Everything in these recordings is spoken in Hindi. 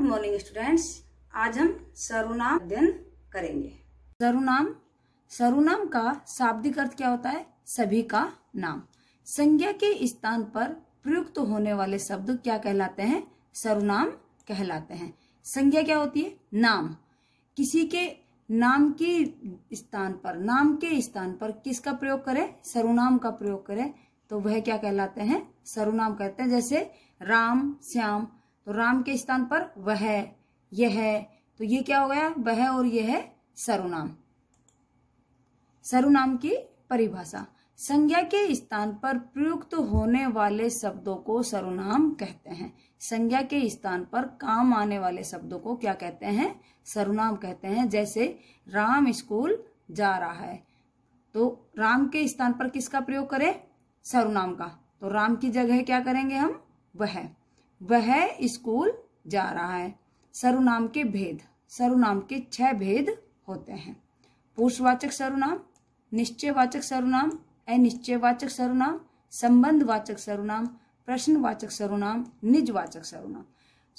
गुड मॉर्निंग स्टूडेंट्स आज हम सरुनाम अध्ययन करेंगे सरुनाम सरुनाम का शाब्दिक अर्थ क्या होता है सभी का नाम संज्ञा के स्थान पर प्रयुक्त होने वाले शब्द क्या कहलाते हैं सरुनाम कहलाते हैं संज्ञा क्या होती है नाम किसी के नाम के स्थान पर नाम के स्थान पर किसका प्रयोग करें सरुनाम का प्रयोग करें तो वह क्या कहलाते हैं सरुनाम कहते हैं जैसे राम श्याम तो राम के स्थान पर वह यह तो ये क्या हो गया वह और यह सरुनाम सरुनाम की परिभाषा संज्ञा के स्थान पर प्रयुक्त होने वाले शब्दों को सरुनाम कहते हैं संज्ञा के स्थान पर काम आने वाले शब्दों को क्या कहते हैं सरुनाम कहते हैं जैसे राम स्कूल जा रहा है तो राम के स्थान पर किसका प्रयोग करें सरुनाम का तो राम की जगह क्या करेंगे हम वह वह स्कूल जा रहा है सर्वनाम के भेद सर्वनाम के छह भेद होते हैं पुरुषवाचक सर्वनाम निश्चयवाचक सर्वनाम अनिश्चयवाचक सर्वनाम संबंधवाचक सर्वनाम प्रश्नवाचक सर्वनाम निजवाचक सर्वनाम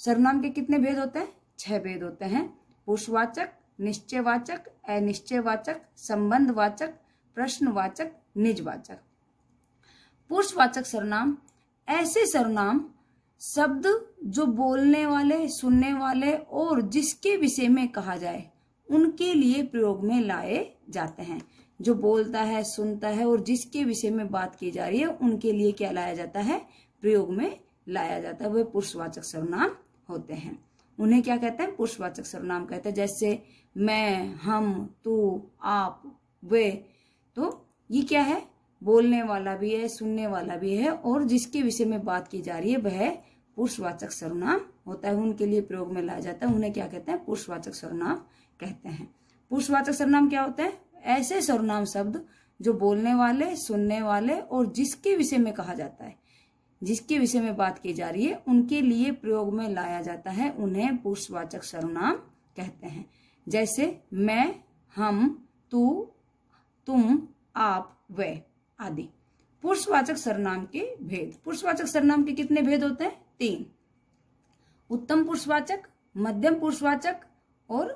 सर्वनाम के कितने भेद होते हैं छह भेद होते हैं पुरुषवाचक निश्चयवाचक अनिश्चयवाचक संबंधवाचक प्रश्नवाचक निजवाचक पुरुषवाचक सर्वनाम ऐसे सर्वनाम शब्द जो बोलने वाले सुनने वाले और जिसके विषय में कहा जाए उनके लिए प्रयोग में लाए जाते हैं जो बोलता है सुनता है और जिसके विषय में बात की जा रही है उनके लिए क्या लाया जाता है प्रयोग में लाया जाता है वह पुरुषवाचक सर्वनाम होते हैं उन्हें क्या कहते हैं पुरुषवाचक सर्वनाम कहते हैं जैसे मैं हम तू आप वे तो ये क्या है बोलने वाला भी है सुनने वाला भी है और जिसके विषय में बात की जा रही है वह पुरुषवाचक सर्वनाम होता है उनके लिए प्रयोग में लाया जाता है उन्हें क्या कहते हैं पुरुषवाचक सर्वनाम कहते हैं पुरुषवाचक सर्वनाम क्या होता है ऐसे सर्वनाम शब्द जो बोलने वाले सुनने वाले और जिसके विषय में कहा जाता है जिसके विषय में बात की जा रही है उनके लिए प्रयोग में लाया जाता है उन्हें पुरुषवाचक सर्वनाम कहते हैं जैसे मैं हम तू तुम आप वे आदि पुरुषवाचक सर्वनाम के भेद पुरुषवाचक सर्वनाम के कितने भेद होते हैं तीन उत्तम पुरुषवाचक मध्यम पुरुषवाचक और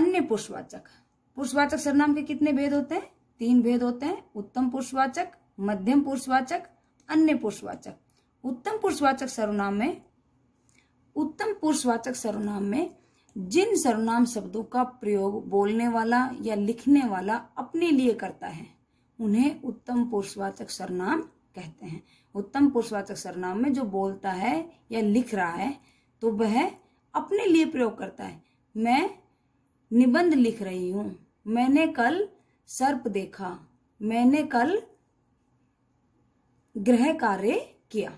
अन्य पुरुषवाचक पुरुषवाचक सरनाम के कितने भेद होते हैं तीन भेद होते हैं उत्तम पुरुषवाचक मध्यम पुरुषवाचक अन्य पुरुषवाचक उत्तम पुरुषवाचक सर्वनाम में उत्तम पुरुषवाचक सर्वनाम में जिन सर्वनाम शब्दों का प्रयोग बोलने वाला या लिखने वाला अपने लिए करता है उन्हें उत्तम पुरुषवाचक सर्वनाम कहते हैं उत्तम पुरुषवाचक सरनाम में जो बोलता है या लिख रहा है तो वह अपने लिए प्रयोग करता है मैं निबंध लिख रही हूँ मैंने कल सर्प देखा मैंने कल ग्रह कार्य किया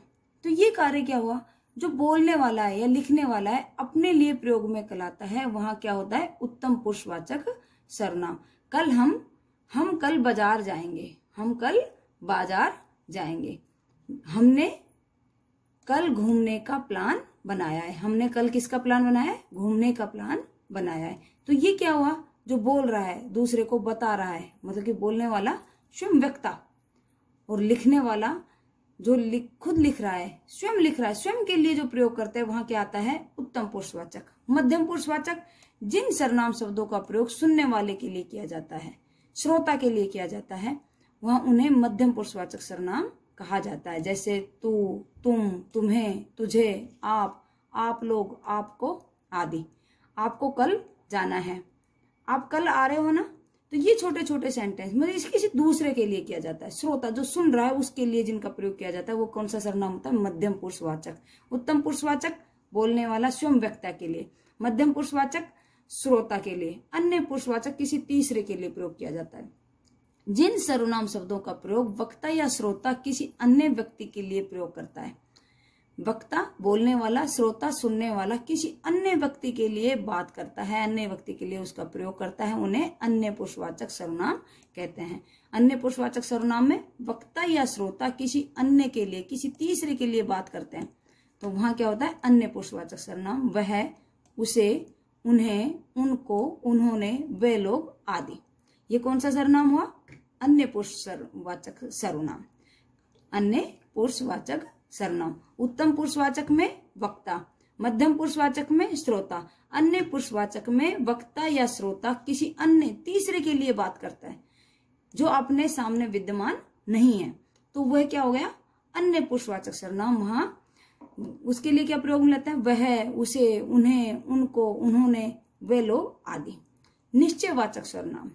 तो ये कार्य क्या हुआ जो बोलने वाला है या लिखने वाला है अपने लिए प्रयोग में कलाता है वहां क्या होता है उत्तम पुरुषवाचक सरनाम कल हम हम कल बाजार जाएंगे हम कल बाजार जाएंगे हमने कल घूमने का प्लान बनाया है हमने कल किसका प्लान बनाया है घूमने का प्लान बनाया है तो ये क्या हुआ जो बोल रहा है दूसरे को बता रहा है मतलब कि बोलने वाला स्वयं व्यक्ता और लिखने वाला जो लिख खुद लिख रहा है स्वयं लिख रहा है स्वयं के लिए जो प्रयोग करता है वहां क्या आता है उत्तम पुरुषवाचक मध्यम पुरुषवाचक जिन सरनाम शब्दों का प्रयोग सुनने वाले के लिए किया जाता है श्रोता के लिए किया जाता है वहां उन्हें मध्यम पुरुषवाचक सर्वनाम कहा जाता है जैसे तू तुम तुम्हें तुझे आप आप लोग आपको आदि आपको कल जाना है आप कल आ रहे हो ना तो ये छोटे छोटे सेंटेंस मतलब इसके किसी दूसरे के लिए किया जाता है श्रोता जो सुन रहा है उसके लिए जिनका प्रयोग किया जाता है वो कौन सा सरनाम होता है मध्यम पुरुषवाचक उत्तम पुरुषवाचक बोलने वाला स्वयं व्यक्ता के लिए मध्यम पुरुषवाचक श्रोता के लिए अन्य पुरुषवाचक किसी तीसरे के लिए प्रयोग किया जाता है जिन सर्वनाम शब्दों का प्रयोग वक्ता या श्रोता किसी अन्य व्यक्ति के लिए प्रयोग करता है वक्ता बोलने वाला श्रोता सुनने वाला किसी अन्य व्यक्ति के लिए बात करता है अन्य व्यक्ति के लिए उसका प्रयोग करता है उन्हें अन्य पुरुषवाचक सर्वनाम कहते हैं अन्य पुरुषवाचक सर्वनाम में वक्ता या श्रोता किसी अन्य के लिए किसी तीसरे के लिए बात करते हैं तो वहां क्या होता है अन्य पुरुषवाचक सर्वनाम वह उसे उन्हें उनको उन्होंने वे लोग आदि ये कौन सा सर्वनाम हुआ अन्य पुरुषवाचक सर्वनाम अन्य पुरुषवाचक सर्वनाम उत्तम पुरुषवाचक में वक्ता मध्यम पुरुषवाचक में श्रोता अन्य पुरुषवाचक में वक्ता या श्रोता किसी अन्य तीसरे के लिए बात करता है जो अपने सामने विद्यमान नहीं है तो वह क्या हो गया अन्य पुरुषवाचक सर्वनाम वहां उसके लिए क्या प्रयोग में लेते हैं वह उसे उन्हें उनको उन्होंने वे लोग आदि निश्चयवाचक सर्वनाम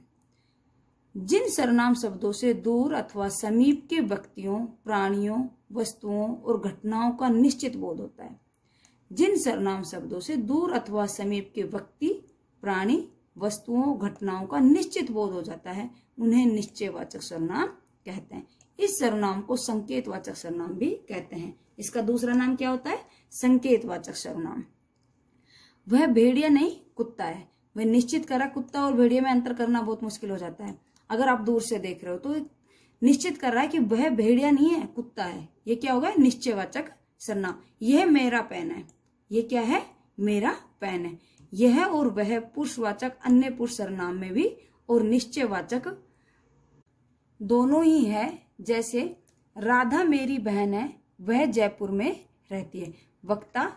जिन सरनाम शब्दों से दूर अथवा समीप के व्यक्तियों प्राणियों वस्तुओं और घटनाओं का निश्चित बोध होता है जिन सरनाम शब्दों से दूर अथवा समीप के व्यक्ति प्राणी वस्तुओं घटनाओं का निश्चित बोध हो जाता है उन्हें निश्चयवाचक सरनाम कहते हैं इस सरनाम को संकेतवाचक सरनाम भी कहते हैं इसका दूसरा नाम क्या होता है संकेतवाचक सरनाम वह भेड़िया नहीं कुत्ता है वह निश्चित करा कुत्ता और भेड़िया में अंतर करना बहुत मुश्किल हो जाता है अगर आप दूर से देख रहे हो तो निश्चित कर रहा है कि वह भेड़िया नहीं है कुत्ता है ये क्या होगा निश्चयवाचक सरना यह मेरा पेन है ये क्या है मेरा पेन है यह और वह पुरुषवाचक अन्य पुरुष सरनाम में भी और निश्चयवाचक दोनों ही है जैसे राधा मेरी बहन है वह जयपुर में रहती है वक्ता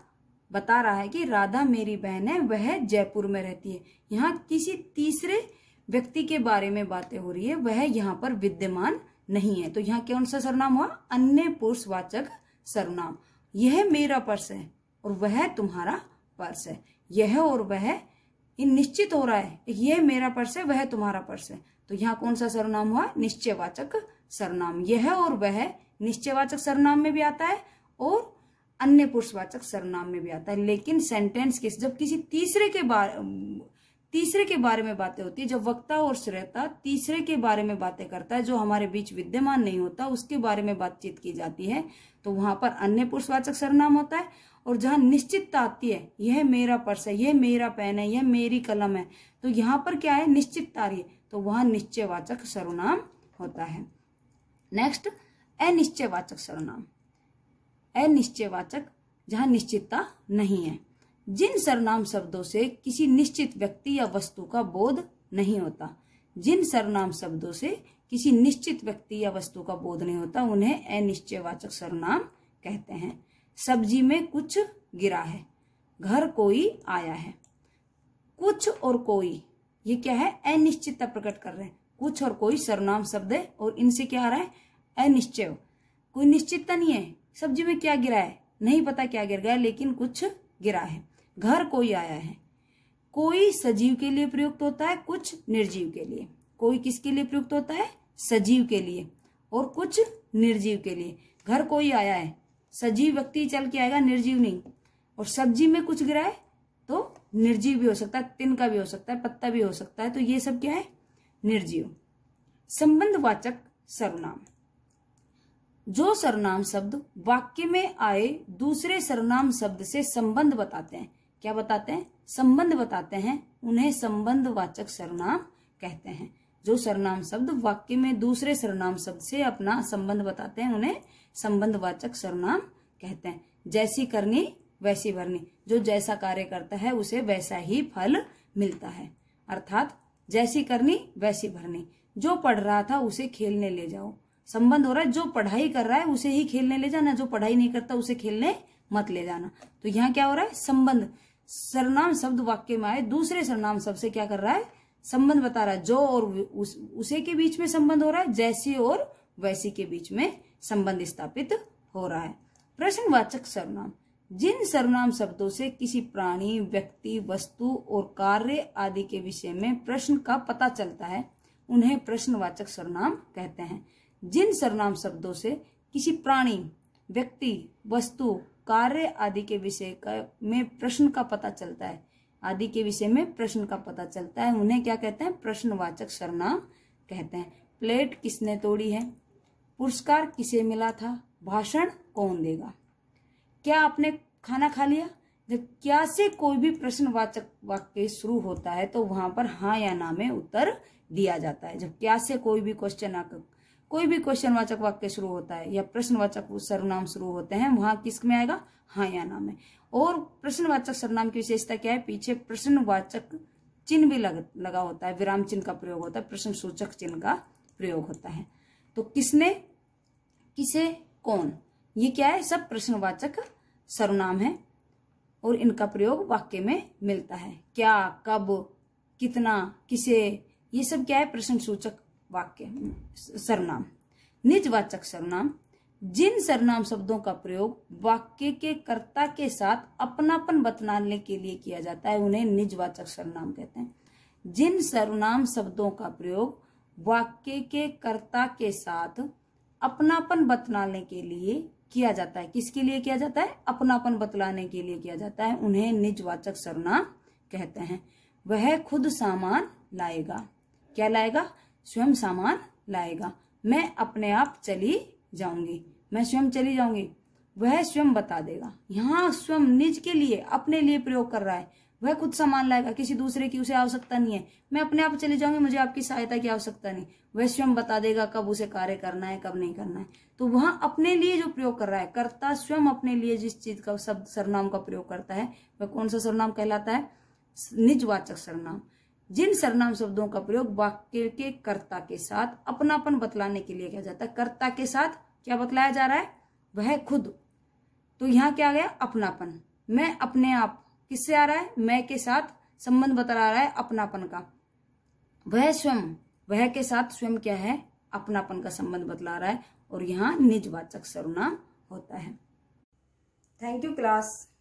बता रहा है कि राधा मेरी बहन है वह जयपुर में रहती है यहाँ किसी तीसरे व्यक्ति के बारे में बातें हो रही है वह यहाँ पर विद्यमान नहीं है तो यहाँ कौन सा सर्वनाम हुआ अन्य पुरुषवाचक सर्वनाम यह मेरा पर्स है और वह तुम्हारा पर्स है यह और वह इन निश्चित हो रहा है यह मेरा पर्स है वह तुम्हारा पर्स है तो यहाँ कौन सा सर्वनाम हुआ निश्चयवाचक सर्वनाम यह और वह निश्चयवाचक सर्वनाम में भी आता है और अन्य पुरुषवाचक सर्वनाम में भी आता है लेकिन सेंटेंस किस जब किसी तीसरे के बारे तीसरे के बारे में बातें होती है जब वक्ता और श्रेता तीसरे के बारे में बातें करता है जो हमारे बीच विद्यमान नहीं होता उसके बारे में बातचीत की जाती है तो वहां पर अन्य पुरुषवाचक सरनाम होता है और जहां निश्चितता आती है यह मेरा पर्स है यह मेरा पेन है यह मेरी कलम है तो यहाँ पर क्या है निश्चितता रही है तो वहां निश्चयवाचक सर्वनाम होता है नेक्स्ट अनिश्चयवाचक सर्वनाम अनिश्चयवाचक जहां निश्चितता नहीं है जिन सरनाम शब्दों से किसी निश्चित व्यक्ति या वस्तु का बोध नहीं होता जिन सरनाम शब्दों से किसी निश्चित व्यक्ति या वस्तु का बोध नहीं होता उन्हें अनिश्चयवाचक सरनाम कहते हैं सब्जी में कुछ गिरा है घर कोई आया है कुछ और कोई ये क्या है अनिश्चितता प्रकट कर रहे हैं कुछ और कोई सरनाम शब्द है और इनसे क्या आ रहा है अनिश्चय कोई निश्चितता नहीं है सब्जी में क्या गिरा है नहीं पता क्या गिर गया लेकिन कुछ गिरा है घर कोई आया है कोई सजीव के लिए प्रयुक्त होता है कुछ निर्जीव के लिए कोई किसके लिए प्रयुक्त होता है सजीव के लिए और कुछ निर्जीव के लिए घर कोई आया है सजीव व्यक्ति चल के आएगा निर्जीव नहीं और सब्जी में कुछ गिरा है तो निर्जीव भी हो सकता है तिनका भी हो सकता है पत्ता भी हो सकता है तो ये सब क्या है निर्जीव संबंधवाचक सर्वनाम जो सर्वनाम शब्द वाक्य में आए दूसरे सर्वनाम शब्द से संबंध बताते हैं क्या बताते हैं संबंध बताते हैं उन्हें संबंधवाचक सर्वनाम कहते हैं जो सर्वनाम शब्द वाक्य में दूसरे सर्वनाम शब्द से अपना संबंध बताते हैं उन्हें संबंधवाचक सर्वनाम कहते हैं जैसी करनी वैसी भरनी जो जैसा कार्य करता है उसे वैसा ही फल मिलता है अर्थात जैसी करनी वैसी भरनी जो पढ़ रहा था उसे खेलने ले जाओ संबंध हो रहा है जो पढ़ाई कर रहा है उसे ही खेलने ले जाना जो पढ़ाई नहीं करता उसे खेलने मत ले जाना तो यहाँ क्या हो रहा है संबंध सरनाम शब्द वाक्य में आए दूसरे सरनाम शब्द से क्या कर रहा है संबंध बता रहा है जो और उस, उसे के बीच में संबंध हो रहा है जैसे और वैसी के बीच में संबंध स्थापित हो रहा है प्रश्नवाचक सर्वनाम जिन सर्वनाम शब्दों से किसी प्राणी व्यक्ति वस्तु और कार्य आदि के विषय में प्रश्न का पता चलता है उन्हें प्रश्नवाचक सर्वनाम कहते हैं जिन सर्वनाम शब्दों से किसी प्राणी व्यक्ति वस्तु कार्य आदि के विषय का में प्रश्न का पता चलता है आदि के विषय में प्रश्न का पता चलता है उन्हें क्या कहते हैं प्रश्नवाचक सरना कहते हैं प्लेट किसने तोड़ी है पुरस्कार किसे मिला था भाषण कौन देगा क्या आपने खाना खा लिया जब क्या से कोई भी प्रश्नवाचक वाक्य शुरू होता है तो वहां पर हाँ या ना में उत्तर दिया जाता है जब क्या से कोई भी क्वेश्चन आकर कोई भी क्वेश्चनवाचक वाक्य शुरू होता है या प्रश्नवाचक सर्वनाम शुरू होते हैं वहां किस में आएगा हाँ या ना में और प्रश्नवाचक सर्वनाम की विशेषता क्या है पीछे प्रश्नवाचक चिन्ह भी लग, लगा होता है विराम चिन्ह का प्रयोग होता है प्रश्न सूचक चिन्ह का प्रयोग होता है तो किसने किसे कौन ये क्या है सब प्रश्नवाचक सर्वनाम है और इनका प्रयोग वाक्य में मिलता है क्या कब कितना किसे ये सब क्या है प्रश्न सूचक वाक्य सर्वनाम निजवाचक सर्वनाम जिन सर्वनाम शब्दों का प्रयोग वाक्य के कर्ता के साथ अपनापन बतलाने के लिए किया जाता है उन्हें निजवाचक सर्वनाम कहते हैं जिन सर्वनाम शब्दों का प्रयोग वाक्य के कर्ता के साथ अपनापन बतलाने के लिए किया जाता है किसके लिए किया जाता है अपनापन बतलाने के लिए किया जाता है उन्हें निजवाचक सर्वनाम कहते हैं वह खुद सामान लाएगा क्या लाएगा स्वयं सामान लाएगा मैं अपने आप चली जाऊंगी मैं स्वयं चली जाऊंगी वह स्वयं बता देगा यहाँ स्वयं निज के लिए अपने लिए प्रयोग कर रहा है वह खुद सामान लाएगा किसी दूसरे की उसे आवश्यकता नहीं है मैं अपने आप चले जाऊंगी मुझे आपकी सहायता की आवश्यकता नहीं वह स्वयं बता देगा कब उसे कार्य करना है कब नहीं करना है तो वह अपने लिए जो प्रयोग कर रहा है कर्ता स्वयं अपने लिए जिस चीज का शब्द सरनाम का प्रयोग करता है वह कौन सा सरनाम कहलाता है निजवाचक सरनाम जिन सरनाम शब्दों का प्रयोग वाक्य के कर्ता के साथ अपनापन बतलाने के लिए किया जाता है कर्ता के साथ क्या बतलाया जा रहा है वह खुद तो यहाँ क्या गया अपनापन मैं अपने आप किससे आ रहा है मैं के साथ संबंध बतला रहा है अपनापन का वह स्वयं वह के साथ स्वयं क्या है अपनापन का संबंध बतला रहा है और यहाँ निजवाचक सर्वनाम होता है थैंक यू क्लास